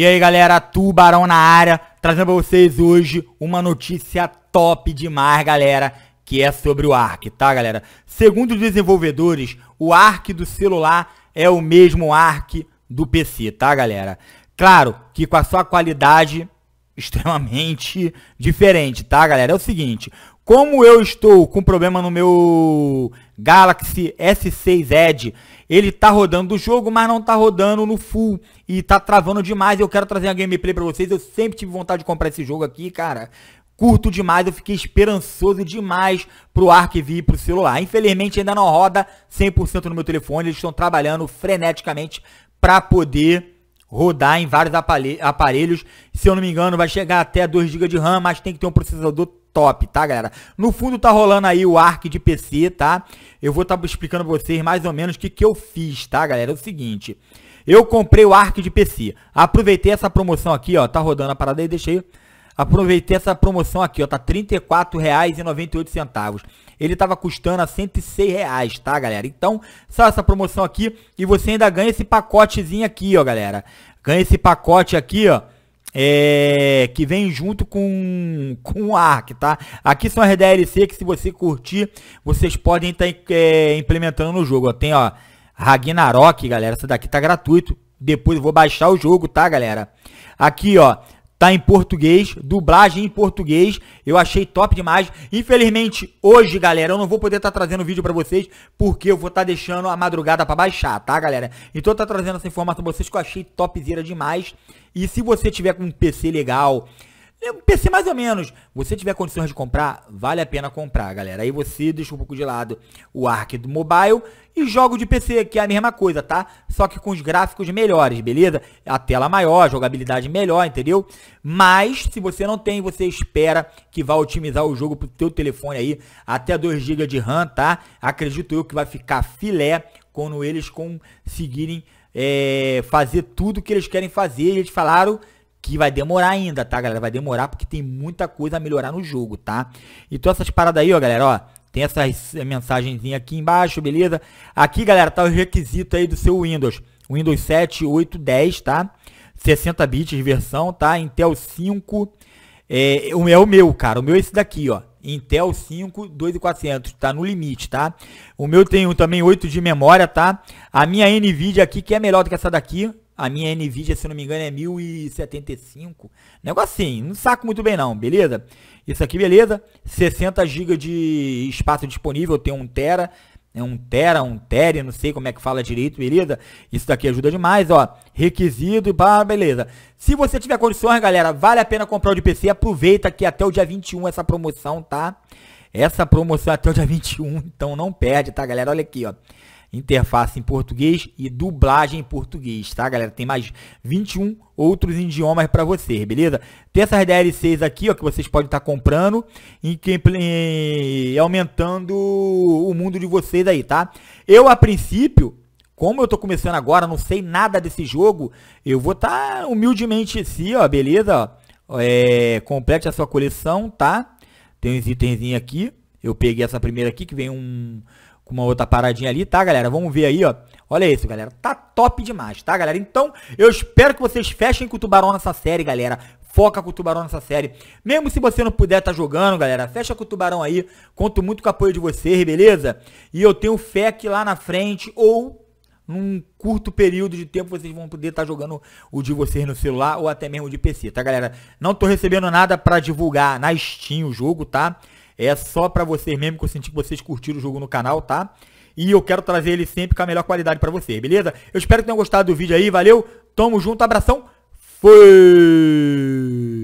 E aí galera, Tubarão na área, trazendo pra vocês hoje uma notícia top demais, galera, que é sobre o ARC, tá galera? Segundo os desenvolvedores, o ARC do celular é o mesmo ARC do PC, tá galera? Claro que com a sua qualidade extremamente diferente, tá galera? É o seguinte, como eu estou com problema no meu Galaxy S6 Edge, ele tá rodando o jogo, mas não tá rodando no full e tá travando demais. Eu quero trazer a gameplay para vocês. Eu sempre tive vontade de comprar esse jogo aqui, cara. Curto demais, eu fiquei esperançoso demais pro Arc vir pro celular. Infelizmente ainda não roda 100% no meu telefone, eles estão trabalhando freneticamente para poder rodar em vários aparelhos. Se eu não me engano, vai chegar até 2 GB de RAM, mas tem que ter um processador top, tá, galera? No fundo tá rolando aí o ARC de PC, tá? Eu vou estar tá explicando pra vocês mais ou menos o que, que eu fiz, tá, galera? É o seguinte, eu comprei o ARC de PC. Aproveitei essa promoção aqui, ó, tá rodando a parada aí, deixei... Aproveitei essa promoção aqui, ó, tá R$34,98. Ele tava custando a R$ 106, reais, tá, galera? Então, só essa promoção aqui e você ainda ganha esse pacotezinho aqui, ó, galera. Ganha esse pacote aqui, ó, é, que vem junto com, com o ARC, tá? Aqui são as DLC que se você curtir, vocês podem estar tá, é, implementando no jogo. Ó, tem, ó, Ragnarok, galera, essa daqui tá gratuito. Depois eu vou baixar o jogo, tá, galera? Aqui, ó, Tá em português, dublagem em português. Eu achei top demais. Infelizmente, hoje, galera, eu não vou poder estar tá trazendo vídeo para vocês, porque eu vou estar tá deixando a madrugada para baixar, tá, galera? Então, tá trazendo essa informação pra vocês que eu achei topzera demais. E se você tiver com um PC legal, é PC mais ou menos. Você tiver condições de comprar, vale a pena comprar, galera. Aí você deixa um pouco de lado o ARC do mobile e jogo de PC, que é a mesma coisa, tá? Só que com os gráficos melhores, beleza? A tela maior, jogabilidade melhor, entendeu? Mas, se você não tem, você espera que vá otimizar o jogo pro teu telefone aí, até 2 GB de RAM, tá? Acredito eu que vai ficar filé quando eles conseguirem é, fazer tudo que eles querem fazer. Eles falaram que vai demorar ainda, tá, galera? Vai demorar porque tem muita coisa a melhorar no jogo, tá? Então essas paradas aí, ó, galera, ó, tem essa mensagenzinha aqui embaixo, beleza? Aqui, galera, tá o requisito aí do seu Windows. Windows 7, 8, 10, tá? 60 bits de versão, tá? Intel 5, é, é o meu, cara, o meu é esse daqui, ó. Intel 5 2400, tá no limite, tá? O meu tem também 8 de memória, tá? A minha Nvidia aqui que é melhor do que essa daqui, a minha NVIDIA, se não me engano, é 1075. Negocinho, assim, não saco muito bem não, beleza? Isso aqui, beleza? 60 GB de espaço disponível, tem 1 tera. É um tera, um tere não sei como é que fala direito, beleza? Isso daqui ajuda demais, ó. Requisito e pá, beleza. Se você tiver condições, galera, vale a pena comprar o de PC. Aproveita que até o dia 21 essa promoção, tá? Essa promoção é até o dia 21, então não perde, tá, galera? Olha aqui, ó interface em português e dublagem em português, tá, galera? Tem mais 21 outros idiomas para vocês, beleza? Tem essas DLCs aqui, ó, que vocês podem estar tá comprando e, aumentando o mundo de vocês aí, tá? Eu, a princípio, como eu tô começando agora, não sei nada desse jogo, eu vou estar tá humildemente assim, ó, beleza? É, complete a sua coleção, tá? Tem uns itenzinhos aqui. Eu peguei essa primeira aqui, que vem um com uma outra paradinha ali, tá, galera? Vamos ver aí, ó. Olha isso, galera. Tá top demais, tá, galera? Então, eu espero que vocês fechem com o Tubarão nessa série, galera. Foca com o Tubarão nessa série. Mesmo se você não puder tá jogando, galera, fecha com o Tubarão aí. Conto muito com o apoio de vocês, beleza? E eu tenho fé que lá na frente, ou num curto período de tempo vocês vão poder estar tá jogando o de vocês no celular ou até mesmo de PC, tá galera? Não tô recebendo nada para divulgar na Steam o jogo, tá? É só para vocês mesmo que eu senti que vocês curtiram o jogo no canal, tá? E eu quero trazer ele sempre com a melhor qualidade para vocês, beleza? Eu espero que tenham gostado do vídeo aí, valeu? Tamo junto, abração, fui!